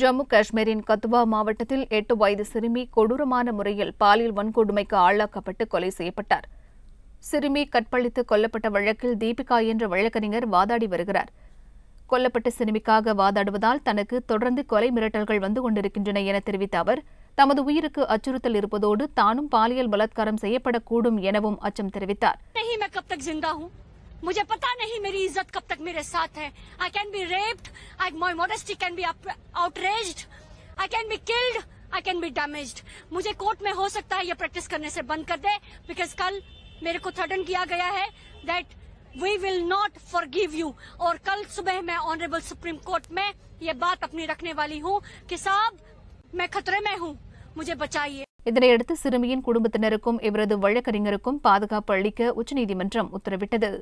ஜம்மு காஷ்மீரின் கத்துவா மாவட்டத்தில் எட்டு வயது சிறுமி கொடூரமான முறையில் பாலியல் வன்கொடுமைக்கு ஆளாக்கப்பட்டு கொலை செய்யப்பட்டார் சிறுமி கற்பழித்து கொல்லப்பட்ட வழக்கில் தீபிகா என்ற வழக்கறிஞர் வாதாடி வருகிறார் கொல்லப்பட்ட சிறுமிக்காக வாதாடுவதால் தனக்கு தொடர்ந்து கொலை மிரட்டல்கள் வந்து கொண்டிருக்கின்றன என தெரிவித்த அவர் தமது உயிருக்கு அச்சுறுத்தல் இருப்பதோடு தானும் பாலியல் பலாத்காரம் செய்யப்படக்கூடும் எனவும் அச்சம் தெரிவித்தார் मुझे पता नहीं मेरी इज्जत कब तक मेरे साथ है I can be raped I my modesty can be outrage I can be killed I can be damage मुझे कोर्ट में हो सकता है ये प्रैक्टिस करने से बंद कर दे बिकॉज कल मेरे को थर्डन किया गया है that we will not forgive you और कल सुबह मैं ऑनरेबल सुप्रीम कोर्ट में ये बात अपनी रखने वाली हूँ कि साहब मैं खतरे में हूँ मुझे बचाइए இதனையடுத்து சிறுமியின் குடும்பத்தினருக்கும் இவரது வழக்கறிஞருக்கும் பாதுகாப்பு அளிக்க உச்சநீதிமன்றம் உத்தரவிட்டது